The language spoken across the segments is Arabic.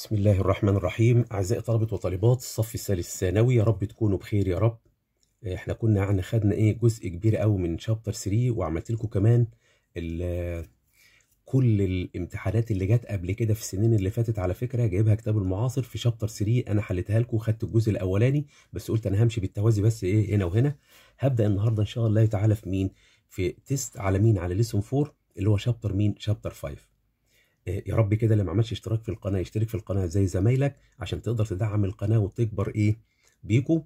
بسم الله الرحمن الرحيم أعزائي طلبة وطالبات الصف الثالث الثانوي يا رب تكونوا بخير يا رب آه، احنا كنا يعني خدنا ايه جزء كبير قوي من شابتر 3 وعملت لكم كمان كل الامتحانات اللي جت قبل كده في السنين اللي فاتت على فكره جايبها كتاب المعاصر في شابتر 3 انا حليتها لكم وخدت الجزء الاولاني بس قلت انا همشي بالتوازي بس ايه هنا وهنا هبدا النهارده ان شاء الله تعالى في مين في تيست على مين على ليسون 4 اللي هو شابتر مين شابتر 5 آه، يا رب كده اللي ما عملش اشتراك في القناه يشترك في القناه زي زمايلك عشان تقدر تدعم القناه وتكبر ايه بيكو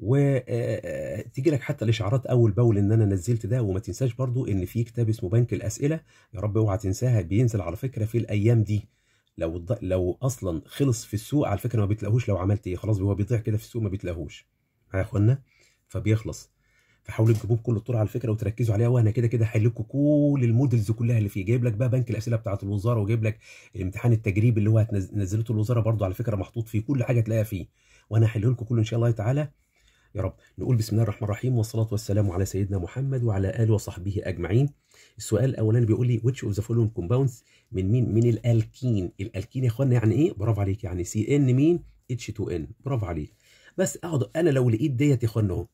وتيجي آه، آه، لك حتى الاشعارات اول باول ان انا نزلت ده وما تنساش برضو ان في كتاب اسمه بنك الاسئله يا رب اوعى تنساها بينزل على فكره في الايام دي لو لو اصلا خلص في السوق على فكره ما بتلاقوهوش لو عملت ايه خلاص هو بيضيع كده في السوق ما بتلاقوهوش يا اخوانا فبيخلص فحاولوا تجيبوه بكل الطرق على فكره وتركزوا عليها وانا كده كده هحل لكم كل المودلز كلها اللي فيه جايب لك بقى بنك الاسئله بتاعه الوزاره وجايب لك الامتحان التجريب اللي هو نزلته الوزاره برده على فكره محطوط فيه كل حاجه تلاقيها فيه وانا هحله لكم كله ان شاء الله تعالى يا رب نقول بسم الله الرحمن الرحيم والصلاه والسلام على سيدنا محمد وعلى اله وصحبه اجمعين السؤال الاولاني بيقول لي ويتش اوف ذا فولون كومباوندز من مين من الالكين الالكين يا اخوانا يعني ايه برافو عليك يعني سي ان مين اتش 2 ان برافو عليك بس اقعد انا لو لقيت ديت يا اخوانا اهو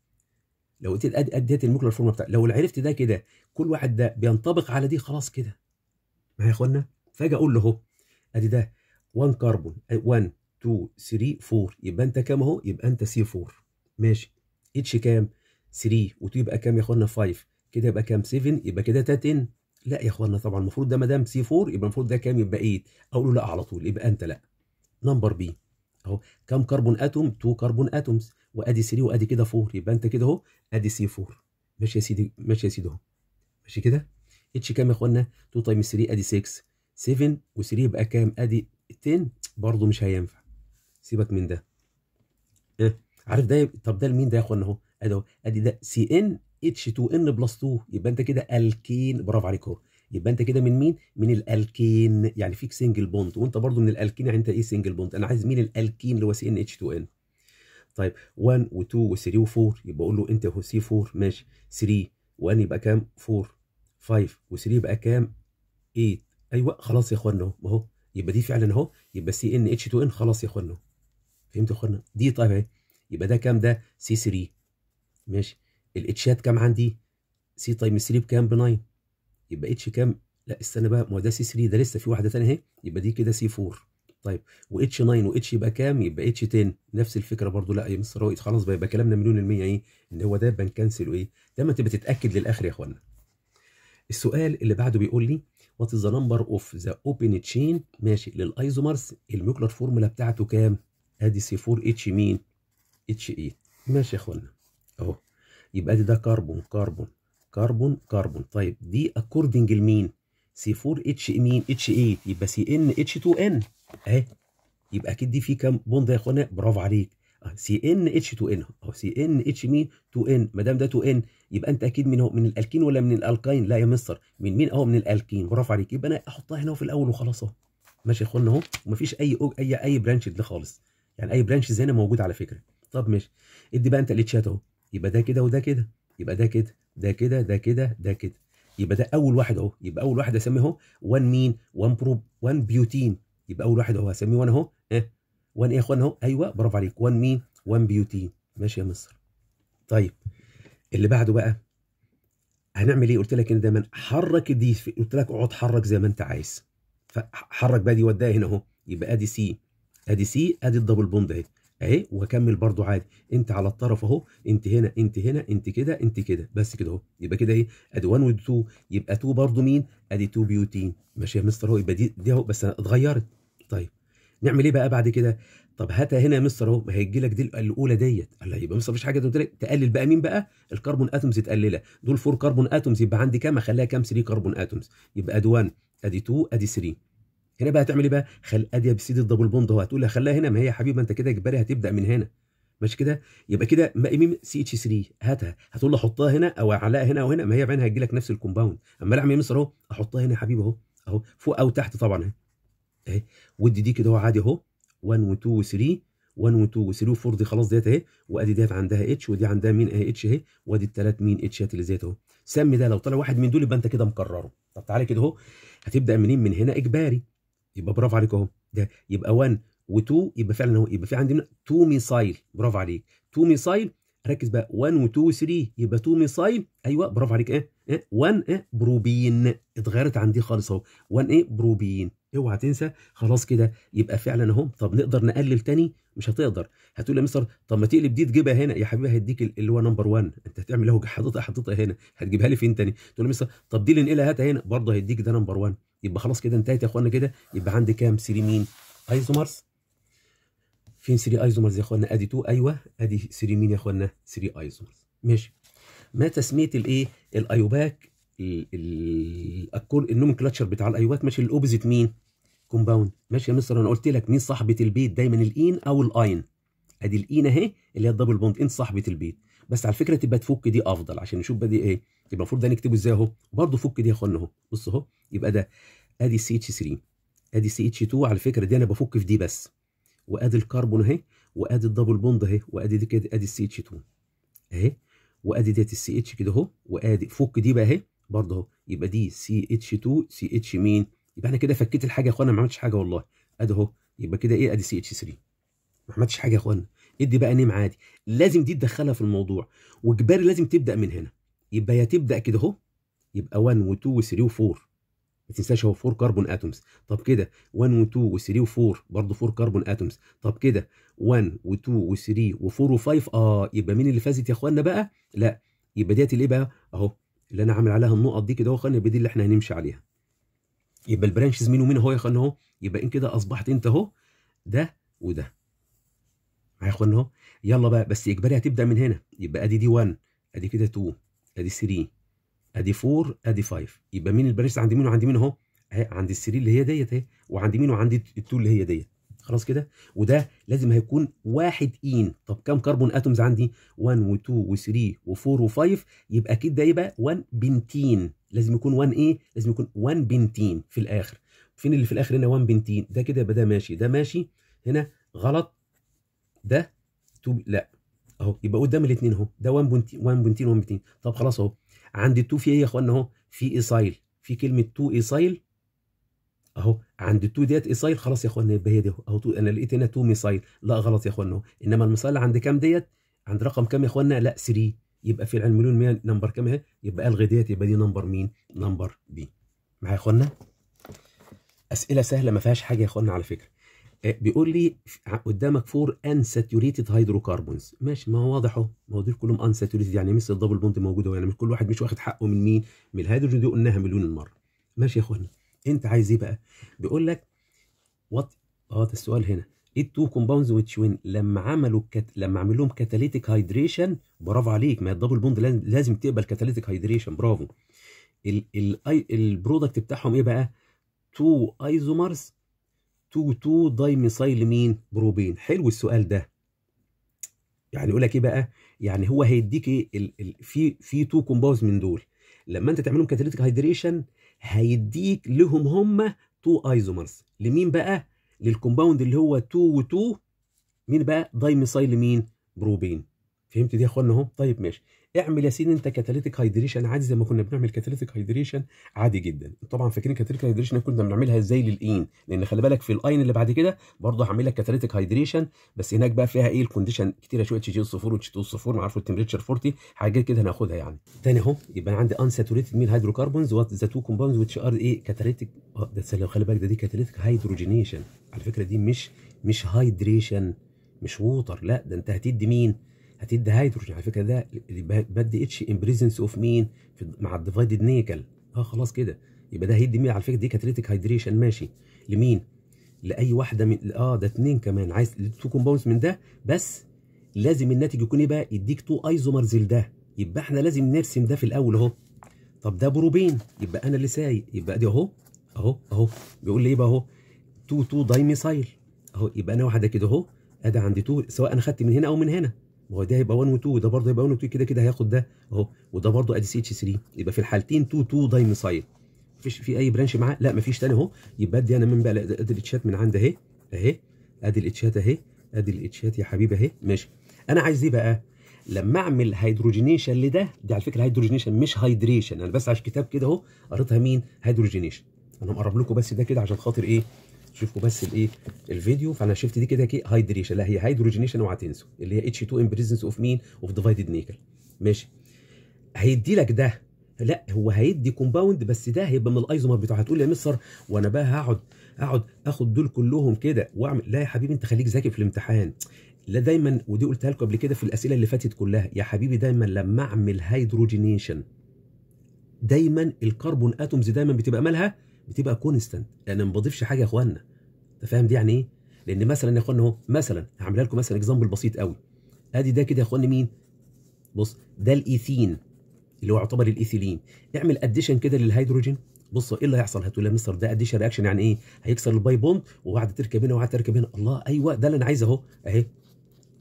لو قلت اديت الموكلر فورمه بتاع لو عرفت ده كده كل واحد ده بينطبق على دي خلاص كده ما يا اخوانا فاجي اقول له اهو ادي ده 1 كربون 1 2 3 4 يبقى انت كام اهو يبقى انت سي 4 ماشي اتش كام 3 و2 يبقى كام يا اخوانا 5 كده يبقى كام 7 يبقى كده 10 لا يا اخوانا طبعا المفروض ده ما دام سي 4 يبقى المفروض ده كام يبقى 8 اقول له لا على طول يبقى انت لا نمبر بي اهو كم كربون اتوم 2 كربون اتومز وادي 3 وادي كده 4 يبقى انت كده اهو ادي سي 4 ماشي يا سيدي ماشي يا سيدي اهو ماشي كده اتش كام يا اخوانا 2 تايم 3 ادي 6 7 و3 يبقى كام ادي 10 برضه مش هينفع سيبك من ده اه عارف ده طب ده لمين ده يا اخوانا اهو ادي اهو ادي ده سي ان اتش 2 ان بلس 2 يبقى انت كده الكين برافو عليك اهو يبقى انت كده من مين من الالكين يعني فيك سنجل بوند وانت برضو من الالكين يعني انت ايه سنجل بوند انا عايز مين الالكين اللي هو سي ان اتش 2 ان طيب 1 و2 و3 و4 يبقى اقول له انت هو سي 4 ماشي 3 1 يبقى كام 4 5 و3 يبقى كام 8 ايوه خلاص يا اخوانا اهو اهو يبقى دي فعلا اهو يبقى سي ان اتش 2 ان خلاص يا اخوانا فهمت يا اخوانا دي طيب اهي يبقى ده كام ده سي 3 ماشي الاتشات كام عندي سي تايم 3 بكام ب 9 يبقى اتش كام لا استنى بقى ما هو ده سي 3 ده لسه في واحده ثانيه اهي يبقى دي كده سي 4 طيب واتش 9 واتش يبقى كام يبقى اتش 10 نفس الفكره برضو لا يا مستر رائد خلاص بقى يبقى كلامنا مليون المية ايه ان هو ده بنكنسل ايه ده ما تبقى تتاكد للاخر يا اخوانا السؤال اللي بعده بيقول لي وات از ذا نمبر اوف ذا اوبن تشين ماشي للايزومرز الميوكلر فورمولا بتاعته كام ادي سي 4 اتش مين اتش اي ماشي يا اخوانا اهو يبقى ادي ده كربون كربون كربون كربون طيب دي اكوردنج لمين سي 4 اتش مين اتش 8 يبقى سي ان اتش 2 ان اهي يبقى اكيد دي في كام بوند يا اخوانا برافو عليك سي ان اتش 2 ان او سي ان اتش مين 2 ان ما دام ده 2 ان يبقى انت اكيد من هو من الالكين ولا من الالكين لا يا مستر من مين اهو من الالكين برافو عليك يبقى انا احطها هنا في الاول وخلاص اهو ماشي يا اخوانا اهو ومفيش اي اي اي برانش ده خالص يعني اي برانش هنا موجود على فكره طب ماشي ادي بقى انت الاتشات اهو يبقى ده كده وده كده يبقى ده كده ده كده ده كده ده كده يبقى ده اول واحد اهو يبقى اول واحد اسميه اهو 1 مين 1 بروب 1 بيوتين يبقى اول واحد اهو هسميه 1 اهو ها 1 ايه يا اخوان اهو ايوه برافو عليك 1 مين 1 بيوتين ماشي يا مصر طيب اللي بعده بقى هنعمل ايه قلت لك ان دايما حرك دي قلت لك اقعد حرك زي ما انت عايز فحرك بقى دي وداها هنا اهو يبقى ادي سي ادي سي ادي الدبل بوند اهي اهي واكمل برضه عادي انت على الطرف اهو انت هنا انت هنا انت كده انت كده بس كده اهو يبقى كده ايه ادي 1 ودي 2 يبقى 2 برضه مين ادي 2 بيوتين ماشي يا مستر اهو يبقى دي دي اهو بس اتغيرت طيب نعمل ايه بقى بعد كده طب هات هنا يا مستر اهو ما هيجي لك دي الاولى ديت لي يبقى مستر مفيش حاجه قلت لك تقلل بقى مين بقى الكربون اتومز تقللها دول 4 كربون اتومز يبقى عندي كام اخليها كام 3 كربون اتومز يبقى ادي 1 ادي 2 ادي 3 هنا بقى هتعمل ايه بقى؟ خل ادي بسيد الدبل بوند اهو هتقول خلاها هنا ما هي يا حبيبي انت كده اجباري هتبدا من هنا ماشي كده؟ يبقى كده ام سي اتش 3 هاتها هتقول له حطها هنا او اعلقها هنا او هنا ما هي بعينها هتجي لك نفس الكومباوند اما اعمل مصر اهو احطها هنا يا حبيبي اهو اهو فوق او تحت طبعا اهي ودي دي كده اهو عادي اهو 1 و 2 و 3 1 و 2 و 3 و4 دي خلاص ديت اهي وادي ديت عندها اتش ودي عندها مين اهي اتش اهي وادي الثلاث مين اتشات اللي زيت اهو سمي ده لو طلع واحد من دول يبقى انت كده مكرره طب تعالى كده اهو هتبدا منين من هنا اجباري يبقى برافو عليك اهو ده يبقى 1 و2 يبقى فعلا هو يبقى في عندي 2 ميسايل برافو عليك 2 ميسايل ركز بقى 1 و2 و3 يبقى 2 ميسايل ايوه برافو عليك ايه 1 إيه؟, ايه بروبين اتغيرت عندي خالص اهو 1 ايه بروبين اوعى تنسى خلاص كده يبقى فعلا اهو طب نقدر نقلل تاني مش هتقدر هتقول يا مستر طب ما تقلب دي تجيبها هنا يا حبيبي هديك اللي هو نمبر 1 انت هتعمل له حاططها حاططها هنا هتجيبها لي فين تاني تقول يا مستر طب دي اللي انقلها هاتها هنا برضه هيديك ده نمبر 1 يبقى خلاص كده انتهت يا اخوانا كده يبقى عندي كام سيري مين ايزومرز فين سيري ايزومرز يا اخوانا ادي 2 ايوه ادي سيري مين يا اخوانا سيري ايزومرز ماشي ما تسميه الايه الايوباك النومنكلاتشر بتاع الايوات ماشي الاوبوزيت مين كومباوند ماشي يا مستر انا قلت لك مين صاحبه البيت دايما الاين او الاين ادي الاين اهي اللي هي الدبل بوند ان صاحبه البيت بس على فكره تبقى تفك دي افضل عشان نشوف بقى دي ايه يبقى المفروض ده نكتبه ازاي اهو برضه فك دي يا اخوانا اهو بص اهو يبقى ده ادي سي اتش 3 ادي سي اتش 2 على فكره دي انا بفك في دي بس وادي الكربون اهي وادي الدبل بوند اهي وادي دي كده ادي السي اتش 2 اهي وادي ديت السي اتش كده اهو وادي فك دي بقى اهي برضه اهو يبقى دي سي اتش 2 سي اتش مين يبقى انا كده فكيت الحاجه يا اخوانا ما عملتش حاجه والله ادي اهو يبقى كده ايه ادي سي اتش 3 ما عملتش حاجه يا اخوانا ادي بقى نيم عادي لازم دي تدخلها في الموضوع واجباري لازم تبدا من هنا يبقى يا تبدا كده اهو يبقى 1 و2 و3 و4 ما تنساش هو 4 كربون اتومز طب كده 1 و2 و3 و4 برضه 4 كربون اتومز طب كده 1 و2 و3 و4 و5 اه يبقى مين اللي فازت يا اخوانا بقى لا يبقى ديت الايه بقى اهو اللي انا عامل عليها النقط دي كده اهو خلينا دي اللي احنا هنمشي عليها يبقى البرانشز مين ومين اهو يا اخوانا اهو يبقى ان كده اصبحت انت اهو ده وده معايا يا اخوانا اهو يلا بقى بس اجباري هتبدا من هنا يبقى ادي دي 1 ادي كده 2 ادي 3 ادي 4 ادي 5 يبقى مين البرانشز عند مين وعند مين اهو عند ال 3 اللي هي ديت اهي وعند مين وعند ال 2 اللي هي ديت خلاص كده وده لازم هيكون واحد اين طب كم كربون اتومز عندي 1 و2 و3 و4 و5 يبقى اكيد ده يبقى 1 بنتين لازم يكون 1 ايه لازم يكون 1 بنتين في الاخر فين اللي في الاخر هنا 1 بنتين ده كده يبقى ده ماشي ده ماشي هنا غلط ده تو لا اهو يبقى قدام الاثنين اهو ده 1 بنتين 1 بنتين 1 بنتين طب خلاص اهو عند التو في ايه يا اخوانا اهو في ايسايل في كلمه تو ايسايل اهو عند التو ديت ايسايل خلاص يا اخوانا يبقى هي دي اهو تو انا لقيت هنا تو ميسايل لا غلط يا اخوانا اهو انما الميسايل عند كام ديت عند رقم كام يا اخوانا لا 3 يبقى في العلم 100 نمبر كام اهي يبقى الغي ديت يبقى دي نمبر مين نمبر بي معايا يا اخوانا اسئله سهله ما فيهاش حاجه يا اخوانا على فكره آه، بيقول لي قدامك فور ساتوريتد هيدروكربونز ماشي ما هو واضح اهو ما هو دول كلهم انساتوريتد يعني مثل الدبل بوند موجوده يعني يعني كل واحد مش واخد حقه من مين من الهيدروجين دي قلناها مليون مره ماشي يا اخوانا انت عايز ايه بقى بيقول لك وات اه ده السؤال هنا التو كومباوندز ويتش وين لما عملوا كت... لما عمل لهم كاتاليتيك هايدريشن برافو عليك ما الدبل بوند لازم تقبل كاتاليتيك هايدريشن برافو ال... ال... البرودكت بتاعهم ايه بقى؟ تو ايزومرز تو تو دايميسايل مين؟ بروبين حلو السؤال ده يعني يقول لك ايه بقى؟ يعني هو هيديك ايه؟ ال... ال... في في تو كومباوندز من دول لما انت تعملهم كاتاليتيك هايدريشن هيديك لهم هم تو ايزومرز لمين بقى؟ للكومباوند اللي هو 2 و2 مين بقى دايميسايل مين بروبين فهمت دي يا اخوانا اهو طيب ماشي اعمل يا سيدي انت كاتاليتيك هايدريشن عادي زي ما كنا بنعمل كاتاليتيك هايدريشن عادي جدا طبعا فاكرين كاتاليتيك هايدريشن كنا بنعملها ازاي للاين لان خلي بالك في الاين اللي بعد كده برضه هعمل لك كاتاليتيك هايدريشن بس هناك بقى فيها ايه الكونديشن كتيره شويه اتش جي صفر واتش 2 صفر ما التمبريتشر 40 حاجات كده هناخدها يعني تاني اهو يبقى انا عندي ان ساتوريتد ميل هيدروكربونز وات ذا تو كومباوندز ويتش ار ايه كاتاليتيك آه، ده لو خلي بالك ده دي كاتاليتيك هيدروجينيشن على فكره دي مش مش هايدريشن مش ووتر لا ده انت هتدي مين هتدي هيدروجين على فكره ده بدي اتش ان بريزنس اوف مين مع الديفايدد نيكل اه خلاص كده يبقى ده هيدي مين على فكره دي كاتريتيك هيدريشن ماشي لمين؟ لاي واحده من اه ده اتنين كمان عايز تو كومباوندز من ده بس لازم الناتج يكون ايه بقى؟ يديك تو ايزومرز لده يبقى احنا لازم نرسم ده في الاول اهو طب ده بروبين يبقى انا اللي سايق يبقى دي اهو اهو اهو بيقول لي ايه بقى اهو تو تو دايميسايل اهو يبقى انا واحده كده اهو ادي عندي تو سواء انا خدت من هنا او من هنا هو ده هيبقى 1 و 2 وده برضه هيبقى 1 و 2 كده كده هياخد ده اهو وده برضه ادي سي اتش 3 يبقى في الحالتين 2 2 دايميسايل مفيش في اي برانش معاه لا مفيش تاني اهو يبقى ادي انا من بقى ادي الاتشات من عند اهي اهي ادي الاتشات اهي ادي الاتشات يا حبيبي اهي ماشي انا عايز ايه بقى؟ لما اعمل هيدروجينيشن لده دي على فكره هيدروجينيشن مش هيدريشن انا بس عشان كتاب كده اهو قريتها مين؟ هيدروجينيشن انا مقرب لكم بس ده كده عشان خاطر ايه؟ تشوفوا بس الايه الفيديو فانا شفت دي كده هايدريشن لا هي هيدروجينيشن اوعى تنسوا اللي هي اتش 2 ان بريزنس اوف مين اوف ديفايدد نيكل ماشي هيدي لك ده لا هو هيدي كومباوند بس ده هيبقى من الايزومر بتاعه هتقول يا مستر وانا بقى هقعد اقعد اخد دول كلهم كده واعمل لا يا حبيبي انت خليك ذكي في الامتحان لا دايما ودي قلتها لكم قبل كده في الاسئله اللي فاتت كلها يا حبيبي دايما لما اعمل هيدروجينيشن دايما الكربون اتومز دايما بتبقى مالها بتبقى كونستنت انا ما بضيفش حاجه يا اخوانا انت فاهم دي يعني ايه لان مثلا يا اخوانا اهو مثلا هعملها لكم مثلا اكزامبل بسيط قوي ادي ده كده يا اخوانا مين بص ده الايثين اللي هو يعتبر الايثيلين اعمل اديشن كده للهيدروجين بص ايه اللي هيحصل هتقول يا مستر ده اديشن رياكشن يعني ايه هيكسر الباي بوند وقعد تركب هنا وقعد تركب هنا الله ايوه ده اللي انا عايزه اهو اهي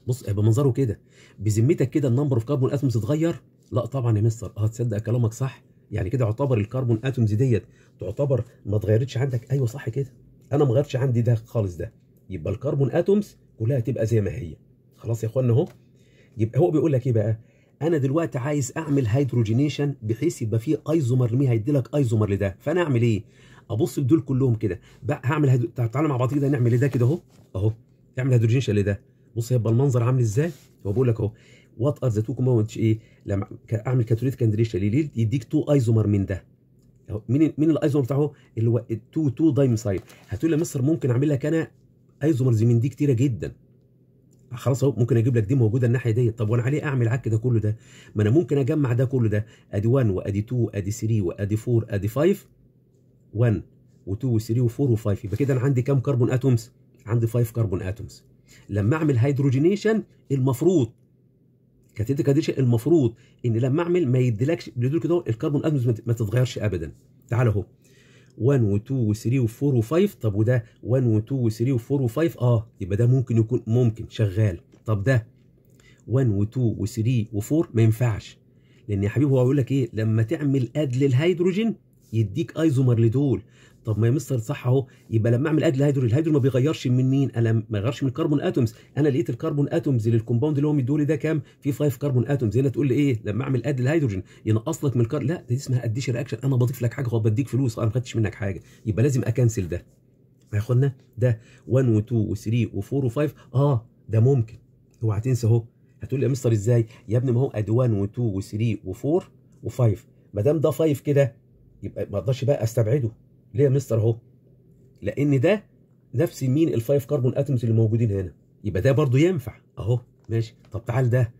بص هيبقى منظره كده بذمتك كده النمبر اوف كربون اتمز اتغير لا طبعا يا مستر اه تصدق كلامك صح يعني كده يعتبر الكربون اتومز ديت تعتبر ما اتغيرتش عندك ايوه صح كده انا ما غيرتش عندي ده خالص ده يبقى الكربون اتومز كلها تبقى زي ما هي خلاص يا اخوانا اهو يبقى هو بيقول لك ايه بقى انا دلوقتي عايز اعمل هيدروجينيشن بحيث يبقى فيه ايزومر مين هيدي لك ايزومر لده فانا اعمل ايه ابص لدول كلهم كده هعمل هيدرو... تعالى مع بعض كده نعمل ايه ده كده اهو اهو اعمل هيدروجينيشن لده بص هيبقى المنظر عامل ازاي هو بيقول لك اهو وات ار ذا تو كومباوندز ايه لما اعمل كاتوليتيك كاندريشن يديك تو ايزومر من ده مين مين الايزومر بتاعه اللي هو 2 2 دايمسايد هتقول لي مصر ممكن اعمل لك انا ايزومرز من دي كتيره جدا خلاص اهو ممكن اجيب لك دي موجوده الناحيه دي طب وانا عليه اعمل عك ده كله ده ما انا ممكن اجمع ده كله ده ادي 1 وادي 2 وادي 3 وادي 4 ادي 5 1 و2 و3 و4 و5 يبقى كده انا عندي كام كربون اتومز عندي 5 كربون اتومز لما اعمل هيدروجينيشن المفروض كانت دي المفروض ان لما اعمل ما يديلكش بيدول كده الكربون اتومز ما تتغيرش ابدا تعال اهو 1 و2 و3 و4 و5 طب وده 1 و2 و3 و4 و5 اه يبقى ده ممكن يكون ممكن شغال طب ده 1 و2 و3 و4 ما ينفعش لان يا حبيبي هو بيقول لك ايه لما تعمل اد للهيدروجين يديك ايزومر لدول طب ما يا مستر صح اهو يبقى لما اعمل اد الهيدرو الهيدرو ما بيغيرش من مين انا ما بيغيرش من الكربون اتومز انا لقيت الكربون اتومز للكومباوند اللي هو مدولي ده كام في 5 كربون اتومز هنا تقول لي ايه لما اعمل اد الهيدروجين ينقص لك من الكربون لا دي اسمها اديش رياكشن انا بضيف لك حاجه هو بديك فلوس انا ما خدتش منك حاجه يبقى لازم اكنسل ده هياخدنا ده 1 و2 و3 و4 و5 اه ده ممكن اوعى تنسى اهو هتقول لي يا مستر ازاي يا ابني ما هو اد 1 و2 و3 و4 و5 ما دام ده 5 كده يبقى ما اقدرش بقى استبعده ليه يا مستر اهو لان ده نفس مين الفايف كربون اتمز اللي موجودين هنا يبقى ده برضو ينفع اهو ماشي طب تعال ده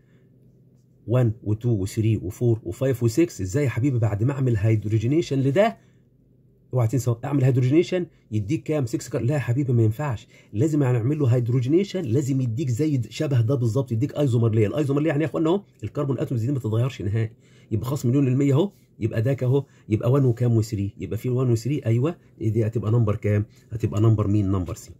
1 و2 و3 و4 و5 و6 ازاي يا حبيبي بعد ما اعمل هيدروجينيشن لده اوعى تنسى اعمل هيدروجينيشن يديك كام 6 كار لا يا حبيبي ما ينفعش لازم هنعمل له هيدروجينيشن لازم يديك زي شبه ده بالظبط يديك ايزومر ليه الايزومر ليه يعني يا اخوانا اهو الكربون اتومز دي ما تتغيرش نهائي يبقى خصم مليون للمية اهو يبقى داك اهو يبقى 1 وكام و3 يبقى في 1 و3 ايوه دي هتبقى نمبر كام هتبقى نمبر مين نمبر سي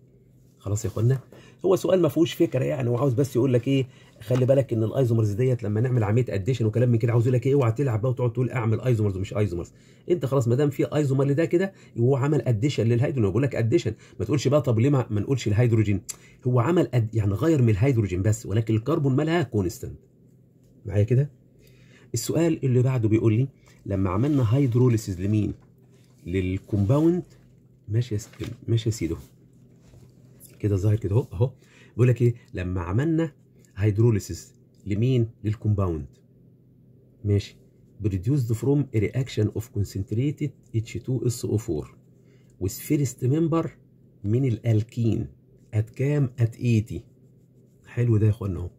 خلاص يا اخوانا هو سؤال ما فيهوش فكره يعني وعاوز بس يقول لك ايه خلي بالك ان الايزومرز ديت لما نعمل عمليه اديشن وكلام من كده عاوز يقول لك ايه اوعى تلعب بقى وتقعد تقول اعمل ايزومرز ومش ايزومرز انت خلاص ما دام في ايزومر لده كده هو عمل اديشن للهيدروجين بقول لك اديشن ما تقولش بقى طب ليه ما نقولش الهيدروجين هو عمل أد... يعني غير من الهيدروجين بس ولكن الكربون مالها كونستنت معايا كده السؤال اللي بعده بيقول لي لما عملنا هيدروليسيز لمين للكومباوند ماشي يا ماشي يا سيدو كده ظاهر كده اهو اهو بيقول لك ايه لما عملنا هيدروليسيس لمين؟ للكومباوند ماشي produced فروم رياكشن اوف of اتش 2 2 او 4 وذ فيرست ممبر من الالكين ات كام ات 80 حلو ده يا اخوانا اهو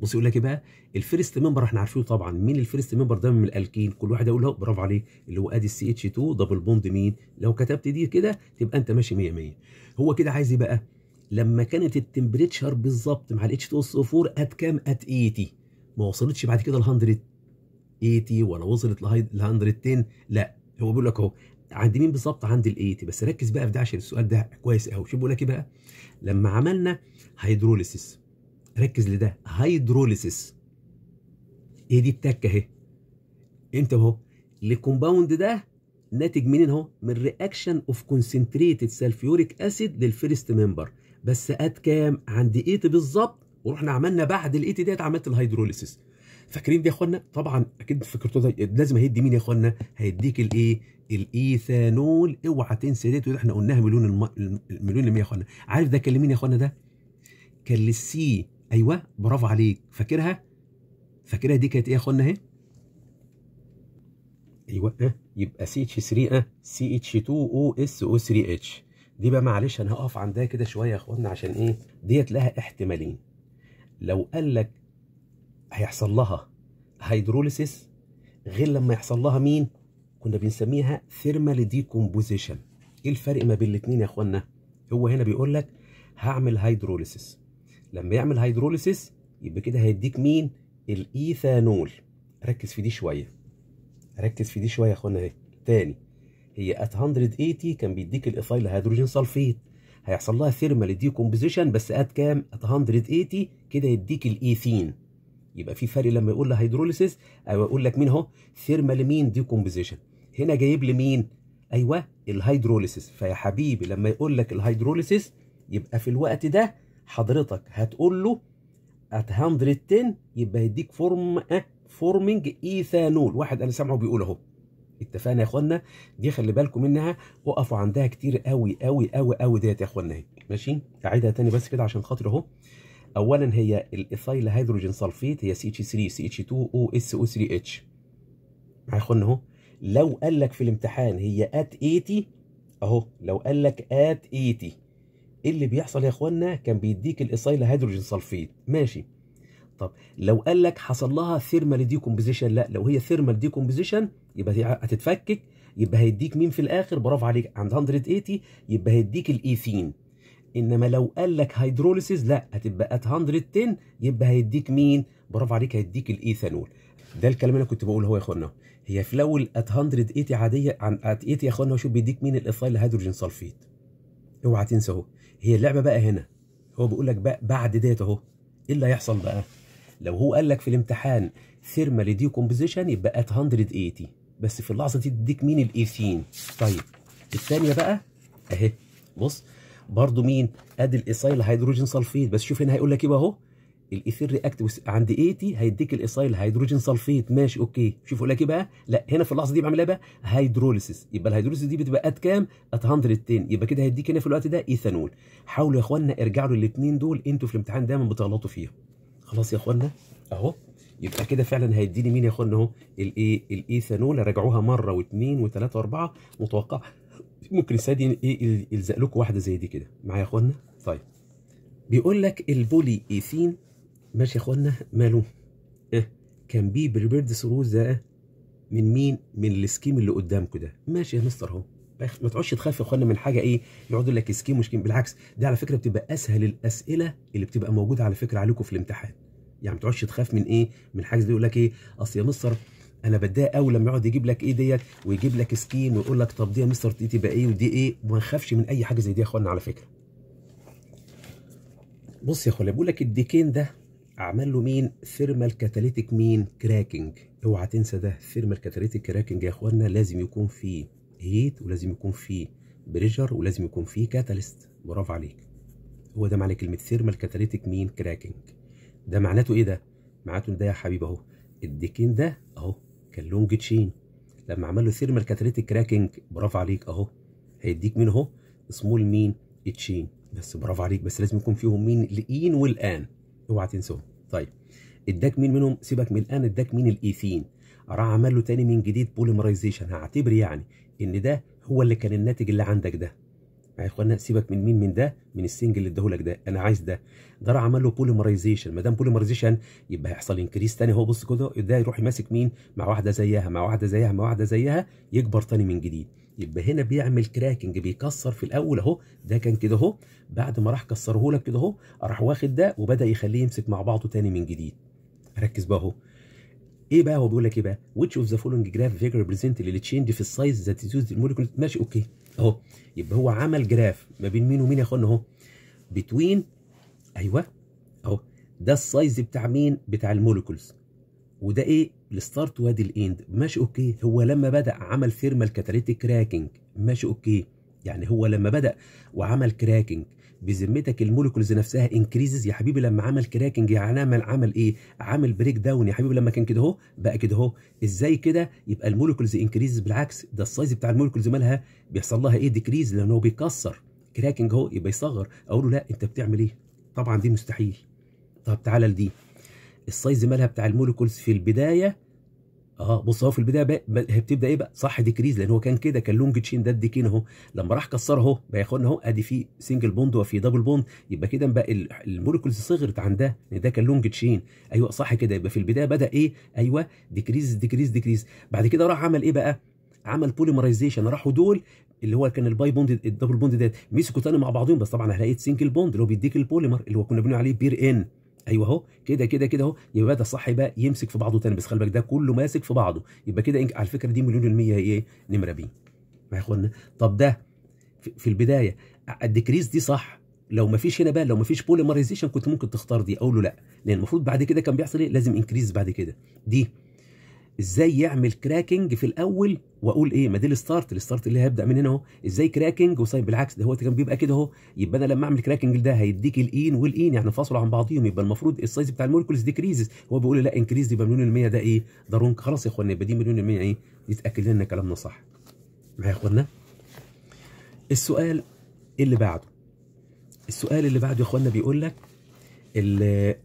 بص يقول لك ايه بقى الفيرست ممبر احنا عارفينه طبعا مين الفيرست ممبر ده من الالكين كل واحد يقول له برافو عليه اللي هو ادي السي اتش 2 دبل بوند مين لو كتبت دي كده تبقى انت ماشي 100 100 هو كده عايز ايه بقى لما كانت التمبريتشر بالظبط مع الاتش 2 اس 4 ات كام ات 80 ما وصلتش بعد كده ل 180 ولا وصلت ل 110 لا هو بيقول لك اهو عند مين بالظبط عند ال 80 بس ركز بقى في ده عشان السؤال ده كويس قوي شوف بيقول لك ايه بقى لما عملنا هيدروليسيس ركز لده هيدروليسيس ايه دي التكه اهي انت اهو الكومباوند ده ناتج منين اهو من رياكشن اوف كونسنتريتد سلفيوريك اسيد للفيرست ممبر بس قد كام عند ايت e بالظبط ورحنا عملنا بعد الايت e ديت عملت الهيدروليسيس فاكرين دي يا اخوانا طبعا اكيد فكرتوا لازم هيدي مين يا اخوانا هيديك الايه الايثانول اوعى تنسى ديت ودي احنا قلناها مليون الم... مليون المية يا اخوانا عارف ده كان لمين يا اخوانا ده كان للسي ايوه برافو عليك فاكرها فاكرها دي كانت ايه يا اخوانا اهي ايوه أه، يبقى سي اتش 3 اه سي اتش 2 او اس او 3 اتش دي بقى معلش انا هقف عندها كده شويه يا اخوانا عشان ايه ديت لها احتمالين لو قال لك هيحصل لها هيدروليسيس غير لما يحصل لها مين كنا بنسميها ثيرمال ديكومبوزيشن ايه الفرق ما بين الاثنين يا اخوانا هو هنا بيقول لك هعمل هيدروليسيس لما يعمل هيدروليسيس يبقى كده هيديك مين الايثانول ركز في دي شويه ركز في دي شويه يا اخوانا اهي تاني هي ات 180 كان بيديك الايثايل هيدروجين سلفيت هيحصل لها ثيرمال دي كومبوزيشن بس ات كام ات 180 كده يديك الايثين يبقى في فرق لما يقول لها هيدروليسيس او يقول لك مين اهو ثيرمال مين دي كومبوزيشن هنا جايب لي مين ايوه الهيدروليسيس فيا حبيبي لما يقول لك الهيدروليسيس يبقى في الوقت ده حضرتك هتقول له ات 110 يبقى يديك فورم فورمينج ايثانول واحد انا سامعه بيقول اهو اتفقنا يا اخوانا دي خلي بالكم منها وقفوا عندها كتير قوي قوي قوي قوي ديت يا اخوانا ماشي اعيدها تاني بس كده عشان خاطر اهو اولا هي الايثايل هيدروجين سلفيت هي سي اتش 3 سي اتش 2 او اس او 3 اتش معايا يا اخوانا اهو لو قال لك في الامتحان هي ات 80 اهو لو قال لك ات 80 ايه اللي بيحصل يا اخوانا كان بيديك الايثايل هيدروجين سلفيت ماشي طب لو قال لك حصل لها ثيرمال ديكومبوزيشن لا لو هي ثيرمال ديكومبوزيشن يبقى هتتفكك يبقى هيديك مين في الاخر برافو عليك عند 180 يبقى هيديك الايثين انما لو قال لك هيدروليسيز لا هتبقى ات 110 يبقى هيديك مين برافو عليك هيديك الايثانول ده الكلام اللي انا كنت بقوله هو يا اخوانا هي في الاول ات 180 عاديه عن ات 80 يا اخوانا شوف بيديك مين الايثايل هيدروجين سلفيد اوعى تنسى اهو هي اللعبه بقى هنا هو بيقول لك بقى بعد ديت اهو ايه اللي هيحصل بقى لو هو قال لك في الامتحان ثيرمال دي كومبوزيشن يبقى ات 180 بس في اللحظه دي تديك مين الايثين طيب الثانيه بقى اهي بص برضو مين ادي الايثايل هيدروجين سلفيت بس شوف هنا هيقول لك ايه اهو الايثير رياكت عند 80 هيديك الايثايل هيدروجين سلفيت ماشي اوكي شوف يقول لك ايه بقى لا هنا في اللحظه دي بعمل ايه بقى هيدروليسيس يبقى الهيدروليسيس دي بتبقى ات كام ات 110 يبقى كده هيديك هنا في الوقت ده ايثانول حاولوا يا اخوانا ارجعوا للاثنين دول انتوا في الامتحان دايما بتغلطوا فيهم خلاص يا اخوانا اهو يبقى كده فعلا هيديني مين يا اخوانا اهو الايه الايثانول راجعوها مره واثنين وثلاثه واربعه متوقع ممكن السيد ايه يلزق لكم واحده زي دي كده معايا يا اخوانا طيب بيقول لك البولي ايثين ماشي يا اخوانا ماله اه كان بي بريبيرد ثرو من مين من السكيم اللي قدامكم ده ماشي يا مستر اهو ما تقعدش تخاف يا اخوانا من حاجه ايه يقعدوا لك سكيم مش بالعكس دي على فكره بتبقى اسهل الاسئله اللي بتبقى موجوده على فكره عليكم في الامتحان يعني ما تقعدش تخاف من ايه من حاجه زي يقول لك ايه اصل يا مستر انا بتضايق قوي لما يقعد يجيب لك ايه ديت ويجيب لك سكيم ويقول لك طب دي يا مستر دي تبقى ايه ودي ايه وما نخافش من اي حاجه زي دي يا اخوانا على فكره بص يا اخوانا بيقول لك الديكين ده عمل له مين ثيرمال كاتاليتيك مين كراكنج اوعى تنسى ده ثيرمال كاتاليتيك كراكنج يا اخوانا لازم يكون فيه هيت ايه، ولازم يكون فيه بريجر ولازم يكون فيه كاتاليست برافو عليك هو ده معنى كلمه ثيرمال كاتاليتيك مين كراكنج ده معناته ايه ده معناته ده يا حبيبي اهو الديكين ده اهو كان لونج تشين لما عمل له ثيرمال كاتاليتيك كراكنج برافو عليك اهو هيديك مين اهو سمول مين تشين بس برافو عليك بس لازم يكون فيهم مين الاين والان اوعى تنسوه طيب اداك مين منهم سيبك من الان اداك مين الايثين راح عمل له تاني من جديد بوليمرايزيشن هعتبر يعني ان ده هو اللي كان الناتج اللي عندك ده يا اخوانا سيبك من مين من ده من السنجل اللي اداهولك ده انا عايز ده ده راح عمل له بوليمرايزيشن ما دام بوليمرايزيشن يبقى هيحصل انكريس تاني هو بص كده ده يروح ماسك مين مع واحده زيها مع واحده زيها مع واحده زيها يكبر تاني من جديد يبقى هنا بيعمل كراكنج بيكسر في الاول اهو ده كان كده اهو بعد ما راح كسرهولك كده اهو راح واخد ده وبدا يخليه يمسك مع بعضه تاني من جديد ركز بقى اهو ايه بقى هو بيقول لك ايه بقى which of the following graph figure represent the change في السايز ذات is used ماشي اوكي اهو يبقى هو عمل جراف ما بين مين ومين يا اخوانا اهو بتوين ايوه اهو ده السايز بتاع مين بتاع الموليكولز وده ايه الستارت وادي الاند ماشي اوكي هو لما بدا عمل ثيرمال كاتاليتيك كراكنج ماشي اوكي يعني هو لما بدا وعمل كراكنج بذمتك الموليكولز نفسها انكريزز يا حبيبي لما عمل كراكنج يعني عمل عمل ايه عمل بريك داون يا حبيبي لما كان كده اهو بقى كده اهو ازاي كده يبقى الموليكولز انكريزز بالعكس ده السايز بتاع الموليكولز مالها بيحصل لها ايه ديكريز لان هو بيكسر كراكنج اهو يبقى يصغر اقول له لا انت بتعمل ايه طبعا دي مستحيل طب تعالى لدي السايز مالها بتاع الموليكولز في البدايه اه بص هو في البدايه بقى بتبدا ايه بقى صح ديكريز لان هو كان كده كان لونج تشين ده الديكين اهو لما راح كسر اهو بقى ياخدنا اهو ادي في سنجل بوند وفي دبل بوند يبقى كده بقى الموليكولز صغرت عن ده لان ده كان لونج تشين ايوه صح كده يبقى في البدايه بدا ايه ايوه ديكريز ديكريز ديكريز بعد كده راح عمل ايه بقى عمل بوليمرايزيشن راحوا دول اللي هو كان الباي بوند الدبل بوند ده مسكوا تاني مع بعضهم بس طبعا هلاقيت سنجل بوند اللي هو بيديك البوليمر اللي هو كنا بنقول عليه بير ان ايوه اهو كده كده كده اهو يبقى ده الصح بقى يمسك في بعضه تاني بس خلي بالك ده كله ماسك في بعضه يبقى كده إنك على فكره دي مليون المية ايه نمره بي يا اخوانا طب ده في البدايه الديكريز دي صح لو ما فيش هنا بقى لو ما فيش بوليمرايزيشن كنت ممكن تختار دي اقول له لا لان المفروض بعد كده كان بيحصل ايه لازم انكريز بعد كده دي ازاي يعمل كراكنج في الاول واقول ايه ما دي الستارت الستارت اللي هبدا من هنا اهو ازاي كراكنج وصايب بالعكس ده هو كان بيبقى كده اهو يبقى انا لما اعمل كراكنج ده هيديك الاين والاين يعني فاصلوا عن بعضيهم يبقى المفروض السايز بتاع المولكيولز ديكريز هو بيقول لا انكريز يبقى مليون المية ده ايه ده رونج خلاص يا اخوانا يبقى دي مليون المية ايه يتاكد لنا كلامنا صح معايا يا اخوانا السؤال اللي بعده السؤال اللي بعده يا اخوانا بيقول لك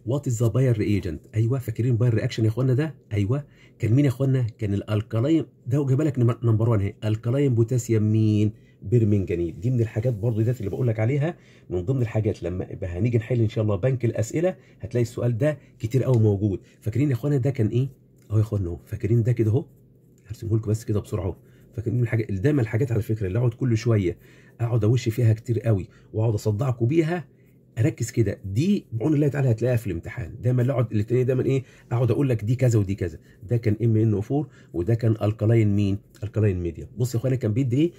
وات از ذا باير ريجنت ايوه فاكرين باير رياكشن يا اخوانا ده ايوه كان مين يا اخوانا كان الالكالاين ده جايب لك نمبر 1 اهي الكالاين بوتاسيوم مين برمنجانيت دي من الحاجات برضو ذات اللي بقول لك عليها من ضمن الحاجات لما هنيجي نحل ان شاء الله بنك الاسئله هتلاقي السؤال ده كتير قوي موجود فاكرين يا اخوانا ده كان ايه اهو يا اخوانا اهو فاكرين ده كده اهو هرسمه لكم بس كده بسرعه اهو فاكرين الحاجات دايما الحاجات على فكره اللي اقعد كل شويه اقعد اوش فيها كتير قوي واقعد اصدعكم بيها ركز كده دي بعون الله تعالى هتلاقيها في الامتحان دايما اقعد الاثنين دايما ايه اقعد اقول لك دي كذا ودي كذا ده كان ام ان او 4 وده كان الكالاين مين الكالاين ميديا بص يا اخوانا كان بيدي ايه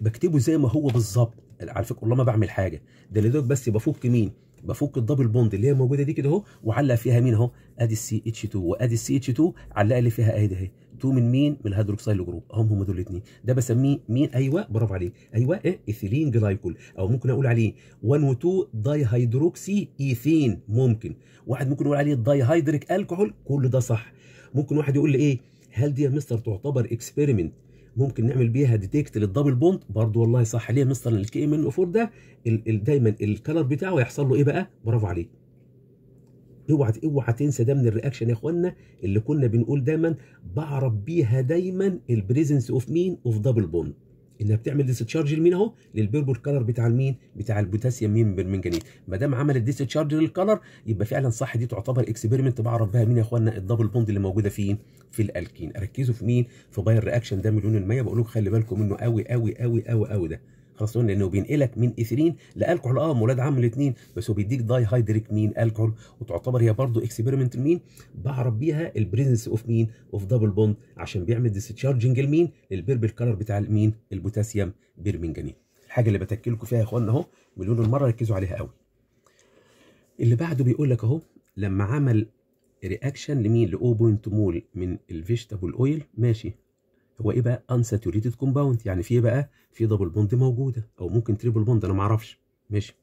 بكتبه زي ما هو بالظبط على فكره والله ما بعمل حاجه ده اللي دوت بس بفك مين بفك الدبل بوند اللي هي موجوده دي كده اهو وعلق فيها مين اهو ادي السي اتش 2 وادي السي اتش 2 علق لي فيها اهي ده اهي تو من مين؟ من الهيدروكسيل جروب هم هم دول الاثنين ده بسميه مين؟ ايوه برافو عليك ايوه إيه؟ ايثيلين جلايكول او ممكن اقول عليه 1 و 2 داي هيدروكسي ايثين ممكن واحد ممكن يقول عليه داي هيدريك الكحول كل ده صح ممكن واحد يقول لي ايه؟ هل دي يا مستر تعتبر اكسبيرمنت ممكن نعمل بيها ديتكت للدبل بوند برضو والله صح ليه يا مستر الكي ام ان 4 ده دايما الكلر بتاعه يحصل له ايه بقى؟ برافو عليك اوعى اوعى تنسى ده من الرياكشن يا اخوانا اللي كنا بنقول دايما بعرف بيها دايما البريزنس اوف مين اوف دبل بوند انها بتعمل ديستشارج لمين اهو للبيربل كلر بتاع المين بتاع البوتاسيوم مين بالمنجنيز ما دام عملت ديستشارج للكلر يبقى فعلا صح دي تعتبر اكسبيرمنت بعرف بها مين يا اخوانا الدبل بوند اللي موجوده فين في الالكين ركزوا في مين في باير رياكشن ده مليون الميه بقول لكم خلي بالكم منه قوي قوي قوي قوي قوي ده خلاص قلنا لانه بينقلك من ايثيلين لالكحول اه مولاد عم الاثنين بس هو بيديك داي هايدريك مين الكحول وتعتبر هي برضه اكسبيرمنت مين بعرف بيها البريزنس اوف مين اوف دبل بوند عشان بيعمل ديستشارجنج المين البيربل كلر بتاع المين البوتاسيوم بيرمنجانيت الحاجه اللي لكم فيها يا اخوانا اهو مليون المره ركزوا عليها قوي اللي بعده بيقول لك اهو لما عمل رياكشن لمين ل 0.2 مول من الفيجيتابل اويل ماشي هو ايه بقى unsaturated compound يعني في ايه بقى في دبل بوند موجوده او ممكن تريبل بوند انا ما اعرفش ماشي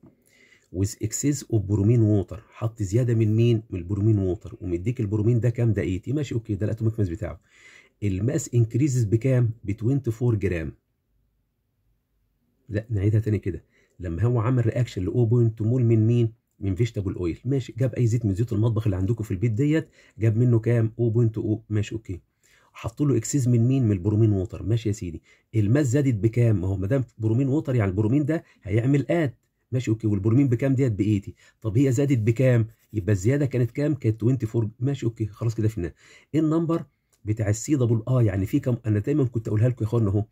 وذ اكسس اوف برومين ووتر حط زياده من مين من البرومين ووتر ومديك البرومين ده كام ده 80 ماشي اوكي ده الاتوميك ماس بتاعه الماس انكريزز بكام ب 24 جرام لا نعيدها تاني كده لما هو عمل رياكشن ل بوينت مول من مين من فيجيتابل اويل ماشي جاب اي زيت من زيوت المطبخ اللي عندكم في البيت ديت جاب منه كام او بوينت او ماشي اوكي حطوا له اكسيز من مين من البرومين ووتر ماشي يا سيدي الماس زادت بكام ما هو ما دام برومين ووتر يعني البرومين ده هيعمل اد ماشي اوكي والبرومين بكام ديت ب 80 طب هي زادت بكام يبقى الزياده كانت كام كانت 24 ماشي اوكي خلاص كده فينا النمبر بتاع السي دبل اه يعني في كم انا دايما كنت اقولها لكم يا اخوانا اهو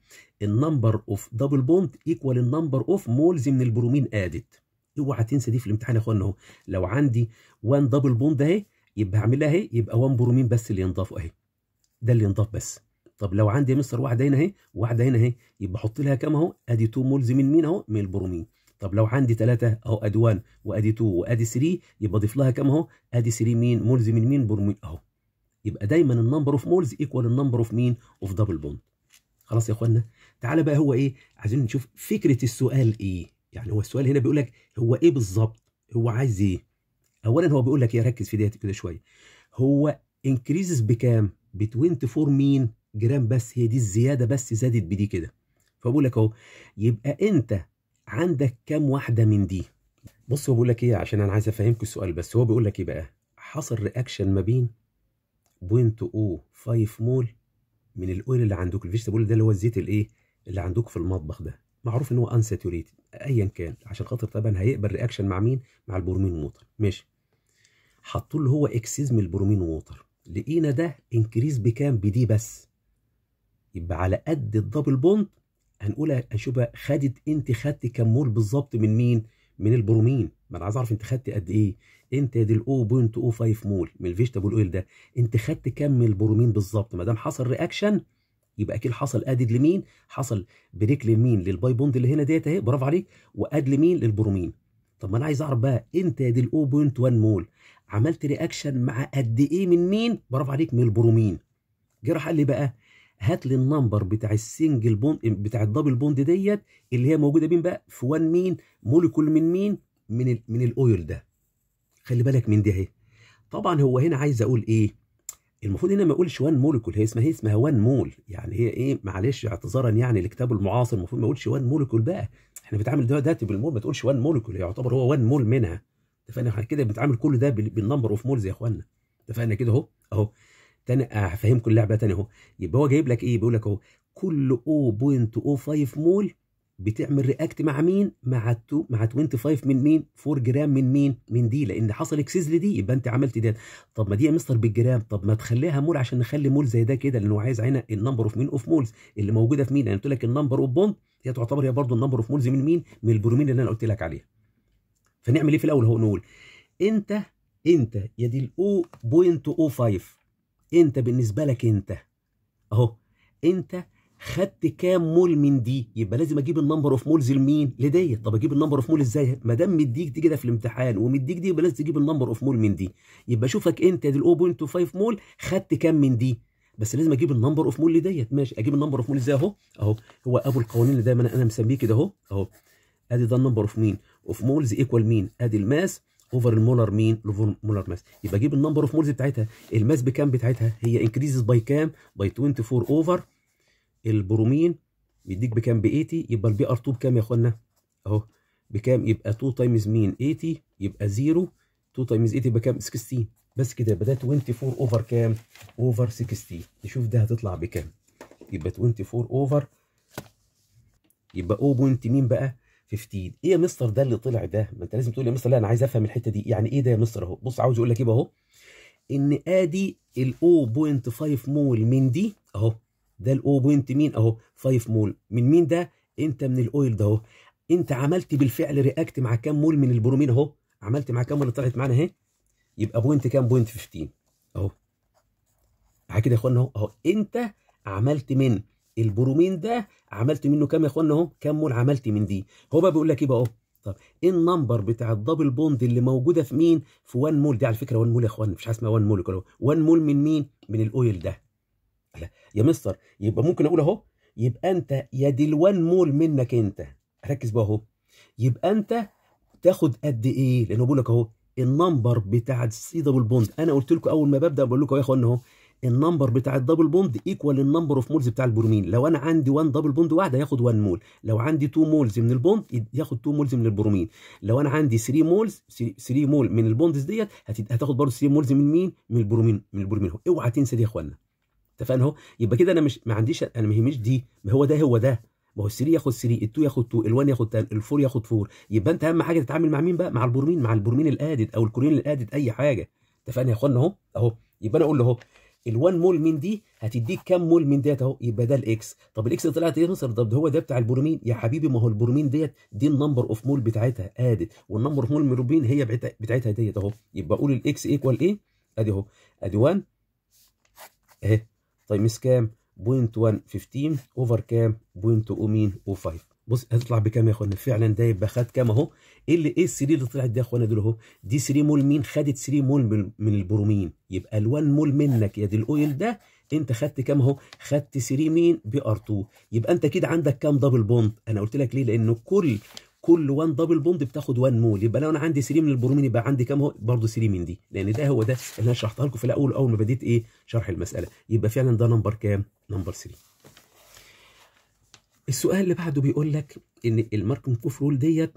النمبر اوف دبل بوند ايكوال النمبر اوف مولز من البرومين ادت اوعى تنسى دي في الامتحان يا اخوانا اهو لو عندي 1 دبل بوند اهي يبقى هعملها اهي يبقى 1 برومين بس اللي ينضاف اهي ده اللي ينضاف بس طب لو عندي مستر واحده هنا اهي واحده هنا اهي يبقى احط لها كام اهو ادي 2 مولز من مين اهو من البرومين طب لو عندي ثلاثه اهو ادي 1 وادي 2 وادي 3 يبقى اضيف لها كام اهو ادي 3 مين مولز من مين برومين اهو يبقى دايما النمبر اوف مولز ايكوال النمبر اوف مين اوف دبل بوند خلاص يا اخوانا تعالى بقى هو ايه عايزين نشوف فكره السؤال ايه يعني هو السؤال هنا بيقول لك هو ايه بالظبط هو عايز ايه اولا هو بيقول لك ايه ركز في ديت كده شويه هو انكريزز بكام ب 24 مين جرام بس هي دي الزياده بس زادت بدي كده فبقول لك اهو يبقى انت عندك كام واحده من دي بص هو بيقول لك ايه عشان انا عايز افهمك السؤال بس هو بيقول لك ايه بقى حصل رياكشن ما بين 0.05 مول من الاويل اللي عندك الفيجيتابول ده اللي هو الزيت الايه اللي عندك في المطبخ ده معروف ان هو انساتوريتد ايا كان عشان خاطر طبعا هيقبل رياكشن مع مين مع البرومين ووتر ماشي حطوا له هو اكسيز من البرومين ووتر لقينا ده انكريز بكام بدي بس يبقى على قد الدبل بوند هنقول اشوفها خدت انت خدت كام مول بالظبط من مين من البرومين ما انا عايز اعرف انت خدت قد ايه انت دي ال 0.05 مول من الفيجيتابل اويل ده انت خدت كم من البرومين بالظبط ما دام حصل رياكشن يبقى اكيد حصل ادد لمين حصل بريك لمين للباي بوند اللي هنا ديت اهي برافو عليك واد لمين للبرومين طب ما انا عايز اعرف بقى انت دي ال 0.1 مول عملت رياكشن مع قد ايه من مين برافو عليك من البرومين جه راح قال لي بقى هات لي النمبر بتاع السنجل بوند بتاع الدبل بوند ديت اللي هي موجوده مين بقى في 1 مين موليكول من مين من الـ من الاويل ده خلي بالك من دي اهي طبعا هو هنا عايز اقول ايه المفروض هنا ما اقولش وان موليكول هي اسمها هي إيه؟ اسمها وان مول يعني هي ايه معلش اعتذارا يعني لكتاب المعاصر المفروض ما اقولش وان موليكول بقى احنا بنتعامل دلوقتي بالمول ما تقولش وان موليكول يعتبر هو وان مول منها اتفقنا احنا كده بنتعامل كل ده بالنمبر اوف مولز يا اخوانا اتفقنا كده اهو اهو تاني هفهمكم اللعبه تاني اهو يبقى هو جايب لك ايه بيقول لك اهو كل 0.05 مول بتعمل رياكت مع مين مع التو مع 25 من مين 4 جرام من مين من دي لان حصل اكسيز لدي يبقى انت عملت ده طب ما دي يا مستر بالجرام طب ما تخليها مول عشان نخلي مول زي ده كده لانه عايز هنا النمبر اوف مين اوف مولز اللي موجوده في مين انا يعني قلت لك النمبر اوف بوند هي تعتبر هي برضه النمبر اوف مولز من مين من البرومين اللي انا قلت لك عليها فنعمل ايه في الاول هو نقول انت انت يا دي او 0.05 انت بالنسبه لك انت اهو انت خدت كام مول من دي يبقى لازم اجيب النمبر اوف مولز لمين لديت طب اجيب النمبر اوف مول ازاي ما دام مديك دي كده في الامتحان ومديك دي يبقى لازم تجيب النمبر اوف مول من دي يبقى اشوفك انت دي 0.5 مول خدت كام من دي بس لازم اجيب النمبر اوف مول لديت ماشي اجيب النمبر اوف مول ازاي اهو اهو هو ابو القوانين اللي دايما انا مسميه كده اهو اهو ادي ده النمبر اوف مين اوف مولز ايكوال مين ادي الماس اوفر المولر مين مولر ماس يبقى اجيب النمبر اوف مولز بتاعتها الماس بكام بتاعتها هي انكريز باي كام باي 24 اوفر البرومين بيديك بكام ب 80 يبقى البي ار 2 بكام يا اخوانا اهو بكام يبقى 2 تايمز مين 80 يبقى 0 2 تايمز 80 بكام 16 بس كده يبقى ده 24 اوفر كام اوفر 16 نشوف ده هتطلع بكام يبقى 24 اوفر يبقى او بوينت مين بقى 15 ايه يا مستر ده اللي طلع ده ما انت لازم تقول يا مستر لا انا عايز افهم الحته دي يعني ايه ده يا مستر اهو بص عاوز اقول لك ايه اهو ان ادي ال 0.5 مول من دي اهو ده ال 0.5 مين اهو 5 مول من مين ده انت من الاويل ده اهو انت عملت بالفعل رياكت مع كام مول من البرومين اهو عملت مع كام مول اللي طلعت معانا اهي يبقى بوينت كام بوينت 15 اهو بعد كده يا اخوانا اهو اهو انت عملت من البرومين ده عملت منه كام يا اخوانا اهو كام مول عملت من دي هو بقى بيقول لك ايه بقى اهو طب ايه النمبر بتاع الدبل بوند اللي موجوده في مين في 1 مول دي على فكره 1 مول يا اخوانا مش حاجه اسمها 1 مول 1 مول من مين من الاويل ده لا يا مستر يبقى ممكن اقول اهو يبقى انت يا دي ال1 مول منك انت ركز بقى اهو يبقى انت تاخد قد ايه لانه بقول لك اهو النمبر بتاع السي دبل بوند انا قلت لكم اول ما ببدا بقول لكم يا اخوانا اهو النمبر بتاع الدبل بوند ايكوال النمبر اوف مولز بتاع البرومين لو انا عندي 1 دبل بوند واحده ياخد 1 مول لو عندي 2 مولز من البوند ياخد 2 مولز من البرومين لو انا عندي 3 مولز 3 مول من البوندز ديت هتاخد برضه 3 مولز من مين من البرومين من البرومين اوعى تنسى دي يا اخوانا اتفقنا اهو يبقى كده انا مش ما عنديش انا ما يهمنيش دي ما هو ده هو ده ما هو ال 3 ياخد 3 ال 2 ياخد 2 ال 1 ياخد 3 ال 4 ياخد 4 يبقى انت اهم حاجه تتعامل مع مين بقى مع البرومين مع البرومين الادد او الكورين الادد اي حاجه اتفقنا يا اخوانا اهو اهو يبقى انا اقول له اهو ال1 مول من دي هتديك كام مول من ديت اهو يبقى ده الاكس طب الاكس اللي طلعت ايه مصر طب ده هو ده بتاع البرومين يا حبيبي ما هو البرومين ديت دي النمبر اوف مول بتاعتها ادي والنمبر اوف مول من البرومين هي بتاعتها ديت اهو يبقى اقول الاكس ايكوال ايه ادي اهو ادي 1 اهي طيب مس كام 0.115 اوفر كام 0.2 مين او 5 بص هتطلع بكام يا اخوانا فعلا ده يبقى خد كام اهو ايه اللي ايه السرير اللي طلعت دي يا اخوانا دول اهو دي 3 مول مين خدت 3 مول من, من البرومين يبقى ال1 مول منك يا دي الاويل ده انت خدت كام اهو خدت 3 مين بي ار 2 يبقى انت كده عندك كام دبل بوند انا قلت لك ليه لان كل كل 1 دبل بوند بتاخد 1 مول يبقى لو انا عندي 3 من البرومين يبقى عندي كام اهو برضه 3 من دي لان ده هو ده اللي انا شرحته لكم في الاول اول ما بديت ايه شرح المساله يبقى فعلا ده نمبر كام نمبر 3 السؤال اللي بعده بيقول لك ان الماركم كوف رول ديت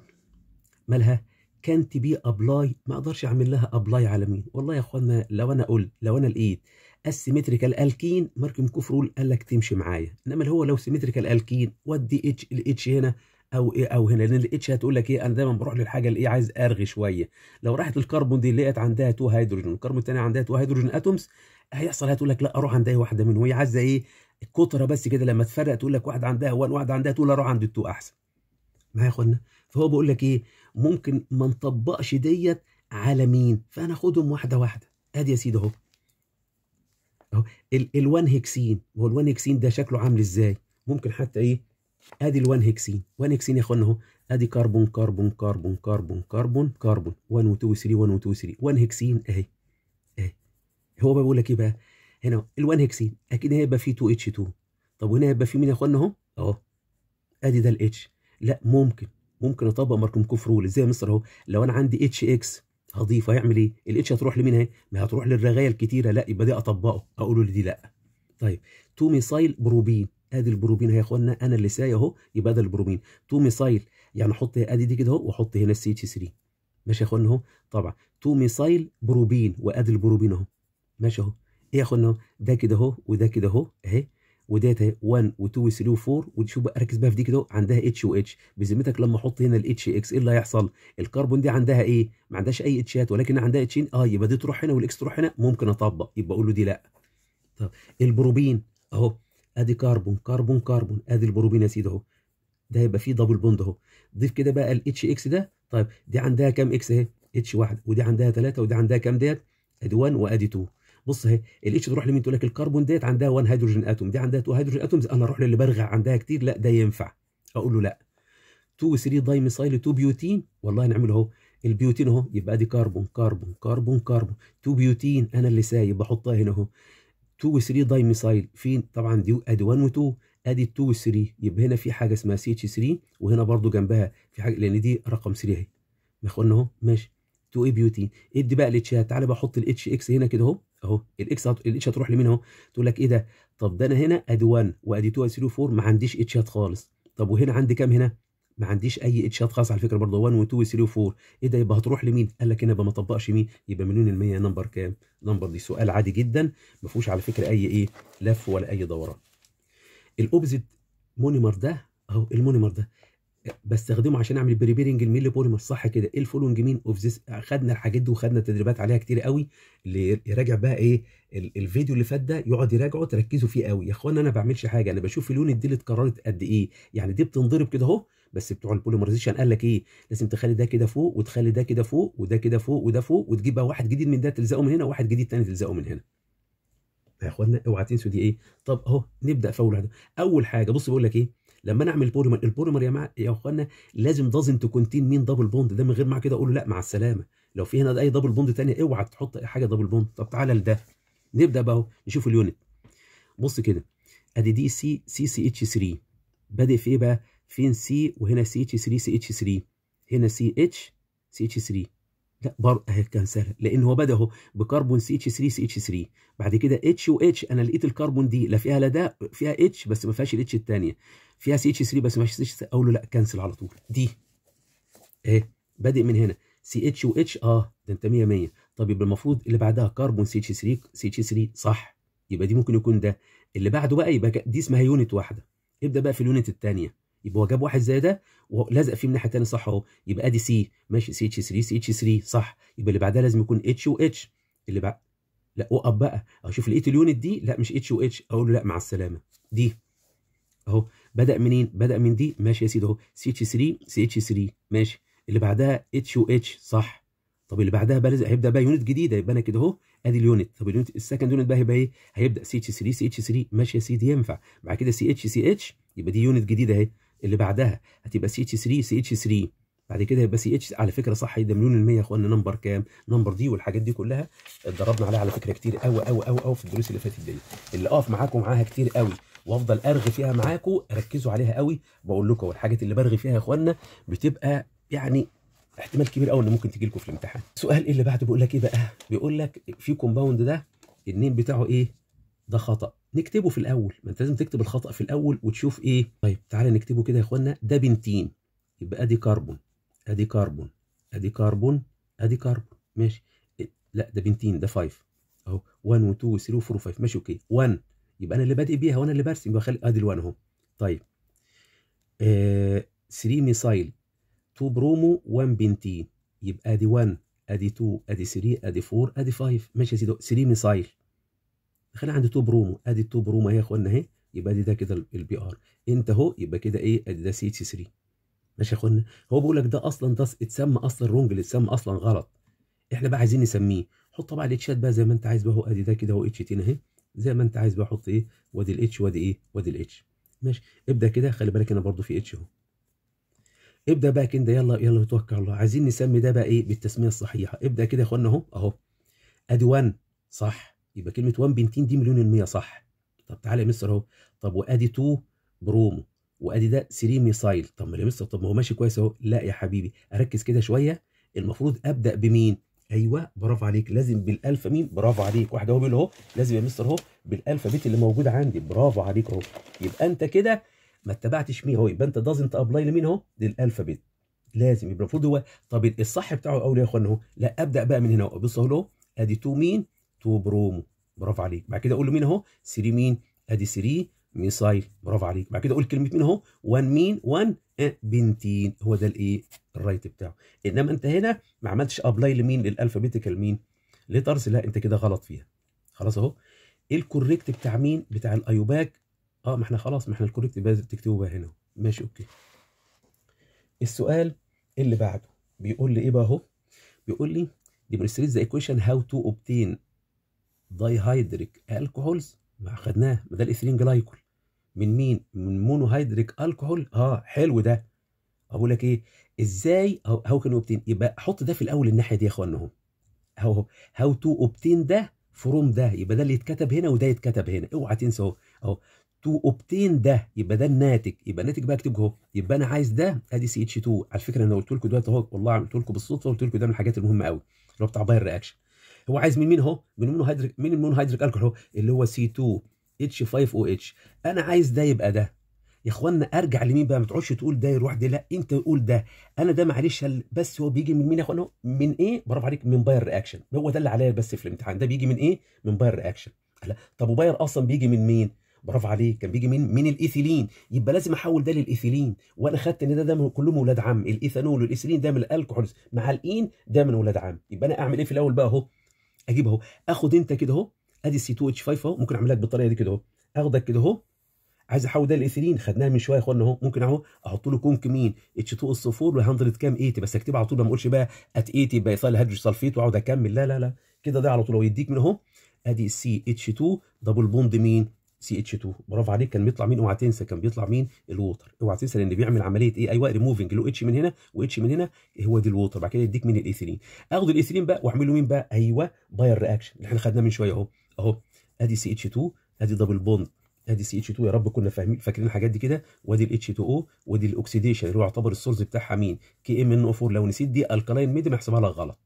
مالها كانت بي ابلاي ما اقدرش اعمل لها ابلاي على مين والله يا اخوانا لو انا قلت لو انا لقيت السيمتريكال الكين ماركم كوف رول قال لك تمشي معايا انما هو لو سيمتريكال الكين ودي اتش الاتش هنا او إيه او هنا لان الاتش هتقول لك ايه انا دايما بروح للحاجه اللي ايه عايز ارغي شويه لو راحت الكربون دي لقيت عندها تو هيدروجين والكربون الثاني عندها تو هيدروجين اتومز هيحصل هتقول لك لا اروح عند اي واحده منهم هي عايزه ايه الكترة بس كده لما تفرق تقول لك واحد عندها وان واحد عندها تقول اروح عند التو احسن معايا يا اخوانا فهو بيقول لك ايه ممكن ما نطبقش ديت على مين فانا اخدهم واحده واحده ادي يا سيدي اهو اهو ال1 هكسين هو ال1 هكسين ده شكله عامل ازاي ممكن حتى ايه ادي ال1 هكسين 1 هكسين يا اخوانا اهو ادي كربون كربون كربون كربون كربون كربون 1 و 2 و 3 1 و 2 و 3 1 هكسين اهي اهي هو بيقول لك ايه بقى هنا ال1 هكسين اكيد هيبقى فيه 2 اتش 2 طب وهنا هيبقى فيه مين يا اخوانا اهو اهو ادي ده الاتش لا ممكن ممكن اطبق ماركوم كوف رول ازاي يا مستر اهو لو انا عندي اتش اكس هضيفه هيعمل ايه؟ الاتش هتروح لمين اهي؟ ما هتروح للرغايه الكتيره لا يبقى دي اطبقه اقول له دي لا. طيب 2 ميسايل بروبين ادي البروبين اهي يا اخوانا انا اللي ساي اهو يبقى ده البروبين 2 ميسايل يعني احط ادي دي كده اهو واحط هنا السي اتش 3 ماشي يا اخوانا اهو طبعا 2 ميسايل بروبين وادي البروبين اهو ماشي اهو هي يا ده كده اهو وده كده اهو اهي وديت اهي 1 و2 و3 و4 وشوف بقى ركز بقى في دي كده عندها اتش اتش بذمتك لما احط هنا الاتش اكس ايه اللي هيحصل؟ الكربون دي عندها ايه؟ ما عندهاش اي اتشات ولكن عندها اتشين اه يبقى دي تروح هنا والاكس تروح هنا ممكن اطبق يبقى اقول له دي لا. طب البروبين اهو ادي كربون كربون كربون ادي البروبين يا سيدي اهو ده هيبقى فيه دبل بوند اهو ضيف كده بقى الاتش اكس ده طيب دي عندها كام اكس اهي؟ اتش واحد ودي عندها ثلاثه ودي عندها كام ديت؟ ادي 1 وادي 2 بص اهي الاتش تروح لمين تقول لك الكربون ديت عندها 1 هيدروجين اتوم دي عندها 2 هيدروجين اتومز انا اروح للي برغع عندها كتير لا ده ينفع اقول له لا 2 و 3 دايميثايل 2 بيوتين والله نعمل اهو البيوتين اهو يبقى دي كربون كربون كربون كربون 2 بيوتين انا اللي سايب بحطها هنا اهو 2 و 3 دايميثايل فين طبعا دي ادي 1 و2 ادي 2 و 3 يبقى هنا في حاجه اسمها سي اتش 3 وهنا برضو جنبها في حاجه لان دي رقم 3 اهي اخوانا اهو ماشي 2 اي بيوتين ادي بقى الاتشات تعالى بحط الاتش اكس هنا كده اهو اهو الاكس الاتش هتروح لمين اهو تقول لك ايه ده طب ده انا هنا ادي 1 وادي 2 وادي 3 4 ما عنديش اتشات خالص طب وهنا عندي كام هنا ما عنديش اي اتشات خالص على فكره برضه 1 و2 و3 و4 ايه ده يبقى هتروح لمين قال لك هنا يبقى ما طبقش مين يبقى مليون المية نمبر كام نمبر دي سؤال عادي جدا ما فيهوش على فكره اي ايه لف ولا اي دوران الاوبزيت مونيمر ده اهو المونيمر ده بستخدمه عشان اعمل بريبيرنج الميلي بوليمر صح كده ايه الفولونج مين اوف ذس خدنا الحاجات دي وخدنا تدريبات عليها كتير قوي اللي يراجع بقى ايه الفيديو اللي فات ده يقعد يراجعه تركزوا فيه قوي يا اخوانا انا ما بعملش حاجه انا بشوف اليونت دي اللي اتكررت قد ايه يعني دي بتنضرب كده اهو بس بتوع البوليمرزيشن قال لك ايه لازم تخلي ده كده فوق وتخلي ده كده فوق وده كده فوق وده فوق وتجيب بقى واحد جديد من ده تلزقه من هنا وواحد جديد تاني تلزقه من هنا يا اخوانا اوعى تنسوا دي ايه طب اهو نبدا اول حاجه اول حاجه بص بقول لك ايه لما انا اعمل بوليمر البوليمر يا مع... يا اخوانا لازم دازنت كونتين مين دبل بوند ده من غير مع كده اقول له لا مع السلامه لو في هنا اي دبل بوند ثانيه اوعى تحط اي حاجه دبل بوند طب تعالى لده نبدا بقى نشوف اليونت بص كده ادي دي سي سي سي اتش 3 بادئ في ايه بقى فين سي وهنا سي اتش 3 سي اتش 3 هنا سي اتش سي اتش 3 لا بر... اهي كنسلها لان هو بدا اهو بكربون سي اتش 3 سي اتش 3 بعد كده اتش اتش انا لقيت الكربون دي لا فيها لا ده فيها اتش بس ما فيهاش الاتش الثانيه فيها سي اتش 3 بس ما فيهاش اتش اقول له لا كنسل على طول دي اهي بادئ من هنا سي اتش اتش اه ده انت 100 100 طب يبقى المفروض اللي بعدها كربون سي اتش 3 سي اتش 3 صح يبقى دي ممكن يكون ده اللي بعده بقى يبقى دي اسمها يونت واحده ابدا بقى في اليونت الثانيه يبقى هو جاب واحد زي ده ولزق فيه من ناحيه ثانيه صح اهو يبقى ادي سي ماشي سي اتش 3 سي اتش 3 صح يبقى اللي بعدها لازم يكون اتش واتش اللي بعد لا اقف بقى اشوف لقيت اليونت دي لا مش اتش واتش اقول له لا مع السلامه دي اهو بدا منين بدا من دي ماشي يا سيدي اهو سي اتش 3 سي اتش 3 ماشي اللي بعدها اتش واتش صح طب اللي بعدها بقى هيبدا بقى يونت جديده يبقى انا كده اهو ادي اليونت طب اليونت السكند يونت بقى هيبقى ايه هيبدا سي اتش 3 سي اتش 3 ماشي يا سيدي ينفع بعد كده سي اتش سي اتش يبقى دي يونت جديده اهي اللي بعدها هتبقى سي اتش 3 سي اتش 3 بعد كده هيبقى سي اتش على فكره صح ده مليون المية يا اخوانا نمبر كام نمبر دي والحاجات دي كلها اتدربنا عليها على فكره كتير قوي قوي قوي قوي في الدروس اللي فاتت دي اللي اقف معاكم معاها كتير قوي وافضل ارغي فيها معاكم ركزوا عليها قوي بقول لكم والحاجات اللي برغي فيها يا اخوانا بتبقى يعني احتمال كبير قوي ان ممكن تجي لكم في الامتحان السؤال إيه اللي بعده بيقول لك ايه بقى بيقول لك في كومباوند ده النيم بتاعه ايه ده خطا نكتبه في الاول ما انت لازم تكتب الخطا في الاول وتشوف ايه طيب تعالى نكتبه كده يا اخوانا ده بنتين يبقى ادي كربون ادي كربون ادي كربون ادي كربون ماشي لا ده بنتين ده 5 اهو 1 و 2 و 3 و 4 و 5 ماشي اوكي 1 يبقى انا اللي بادئ بيها وانا اللي برسم يبقى خلي ادي ال1 اهو طيب 3 آه... ميسايل 2 برومو 1 بنتين يبقى ادي 1 ادي 2 ادي 3 ادي 4 ادي 5 ماشي يا سيدي 3 ميسايل خلي عندي تو برومو ادي التو برومو اهي يا اخوانا اهي يبقى ادي ده كده البي ار انت اهو يبقى كده ايه ادي ده سي اتش 3 ماشي يا اخوانا هو بيقول لك ده اصلا ده اتسمى اصلا رونج اللي اتسمى اصلا غلط احنا بقى عايزين نسميه حط طبعا الاتشات بقى زي ما انت عايز بقى اهو ادي ده كده اهو اتش تين اهي زي ما انت عايز بقى حط ايه وادي الاتش وادي ايه وادي الاتش ماشي ابدا كده خلي بالك هنا برضه في اتش اهو ابدا بقى كده يلا يلا توكل الله عايزين نسمي ده بقى ايه بالتسميه الصحيحه ابدا كده يا اخوانا اهو اهو ادي 1 صح يبقى كلمه 1 بنتين دي مليون المية صح طب تعالى يا مستر اهو طب وادي 2 برومو وادي ده 3 ميسايل طب ما يا مستر طب ما هو ماشي كويس اهو لا يا حبيبي اركز كده شويه المفروض ابدا بمين ايوه برافو عليك لازم بالالفا مين برافو عليك واحده اهو بيقول اهو لازم يا مستر اهو بيت اللي موجود عندي برافو عليك اهو يبقى انت كده ما اتبعتش مين اهو يبقى انت دازنت ابلاي لمين اهو بيت لازم يبقى المفروض هو طب الصح بتاعه الاول يا اخوان اهو لا ابدا بقى من هنا اهو بص اهو ادي 2 مين تو برومو برافو عليك بعد كده اقول له مين اهو 3 مين ادي 3 ميثايل برافو عليك بعد كده اقول كلمه مين اهو 1 مين 1 بنتين هو ده الايه الرايت بتاعه انما انت هنا ما عملتش ابلاي لمين للالفابيتيكال مين ليترز لا انت كده غلط فيها خلاص اهو الكوريكت بتاع مين بتاع الايوباك اه ما احنا خلاص ما احنا الكوريكت تكتبه بقى هنا ماشي اوكي السؤال اللي بعده بيقول لي ايه بقى اهو بيقول لي ديمونستريت ذا ايكويشن هاو تو اوبتين دايهيدريك الكحولز ما خدناه ما ده الايثيلين جلايكول من مين من مونوهيدريك الكحول اه حلو ده اقول لك ايه ازاي هاو كان اوبتين يبقى حط ده في الاول الناحيه دي يا اخوانا اهو اهو هاو تو اوبتين ده فروم ده يبقى ده اللي يتكتب هنا وده يتكتب هنا اوعى تنسى اهو اهو تو اوبتين ده يبقى ده الناتج يبقى الناتج بقى اكتبه اهو يبقى انا عايز ده ادي سي اتش 2 على فكره انا قلت لكم دلوقتي اهو والله قلت لكم بالصدفه قلت لكم ده من الحاجات المهمه قوي اللي هو بتاع باير رياكشن هو عايز من مين هو من مين من هيدريك الكحول اللي هو سي 2 اتش 5 او اتش انا عايز ده يبقى ده يا اخوانا ارجع لمين بقى ما تقعدش تقول ده يروح ده لا انت قول ده انا ده معلش بس هو بيجي من مين يا اخوانا من ايه برافو عليك من باير رياكشن هو ده اللي عليا بس في الامتحان ده بيجي من ايه من باير رياكشن طب وباير اصلا بيجي من مين برافو عليك كان بيجي من من الايثيلين يبقى لازم احول ده للايثيلين وانا خدت ان ده ده كلهم ولاد عم الايثانول والايثيلين ده من الالكحولز مع ده من ولاد عم يبقى انا اعمل ايه في الاول بقى اهو اجيب اهو اخد انت كده اهو ادي سي 2 اتش 5 اهو ممكن اعمل لك بالطريقه دي كده اهو اخدك كده اهو عايز احول ده لايثيلين خدناها من شويه يا اخوانا اهو ممكن اهو احط له كونك مين اتش 2 اس 4 و100 كام 80 بس اكتبها على طول ما اقولش بقى ات 80 يبقى ايثايل هيدروج سلفيت واقعد اكمل لا لا لا كده ده على طول هو يديك من اهو ادي سي اتش 2 دبل بوند مين سي اتش 2 برافو عليك كان بيطلع مين اوعى تنسى كان بيطلع مين الووتر اوعى تنسى لان بيعمل عمليه ايه ايوه ريموفنج لو اتش من هنا واتش من هنا هو دي الووتر بعد كده يديك مين الايثيلين اخد الايثيلين بقى واعمل له مين بقى ايوه باير رياكشن اللي احنا خدناه من شويه اهو اهو ادي سي اتش 2 ادي دبل بوند ادي سي اتش 2 يا رب كنا فاهمين فاكرين الحاجات دي كده وادي الاتش 2 او وادي الاكسديشن اللي هو يعتبر السورس بتاعها مين كي ام ان او 4 لو نسيت دي الكلاين ميديم احسبها لك غلط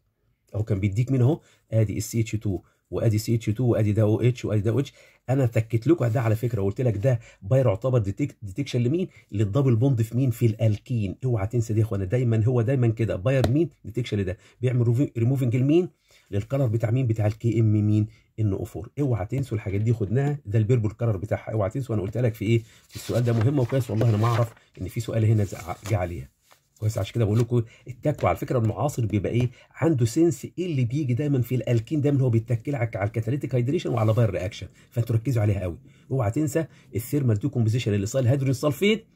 اهو كان بيديك مين اهو ادي السي اتش 2 وادي سي اتش 2 وادي ده او اتش وادي ده او اتش انا تكت لكم ده على فكره وقلت لك ده باير يعتبر ديتكشن لمين للدبل بوند في مين في الالكين اوعى تنسى دي يا اخوانا دايما هو دايما كده باير مين ديتكشن لده بيعمل ريموفنج لمين للكلر بتاع مين بتاع الكي ام مين ان او 4 اوعى تنسوا الحاجات دي خدناها ده البيربل كلر بتاعها اوعى تنسوا انا قلت لك في ايه السؤال ده مهم وكويس والله انا ما اعرف ان في سؤال هنا جه عليها كويس عشان كده بقول لكم التكوى على فكره المعاصر بيبقى ايه عنده سنس ايه اللي بيجي دايما في الالكين دايما هو بيتكل على الكاتاليتيك هيدريشن وعلى باير رياكشن فانتوا ركزوا عليها قوي اوعى تنسى الثيرمال دي كومبوزيشن اللي صار الهيدروجين سلفيت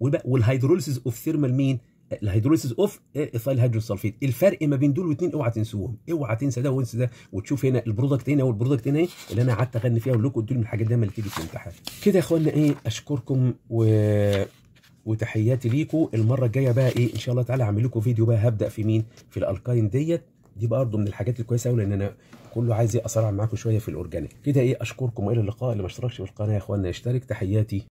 والهيدروليسيس اوف ثيرمال مين الهيدروليسيس اوف ايثايل هيدروجين سلفيت الفرق ما بين دول الاثنين اوعى تنسوهم اوعى تنسى ده وانسى ده وتشوف هنا البرودكت هنا والبرودكت هنا اللي انا قعدت اغني فيها واقول لكم دول من الحاجات دايما اللي تيجي في الامتحان كده يا اخوانا ايه اشكركم و وتحياتي ليكو المره الجايه بقى ايه ان شاء الله تعالى هعمل لكم فيديو بقى هبدا في مين في الالكاين ديت دي برضه من الحاجات الكويسه قوي لان انا كله عايز إيه؟ اسرع معاكم شويه في الاورجانيك كده ايه اشكركم والى اللقاء اللي ما اشتركش في القناه يا اخوانا يشترك تحياتي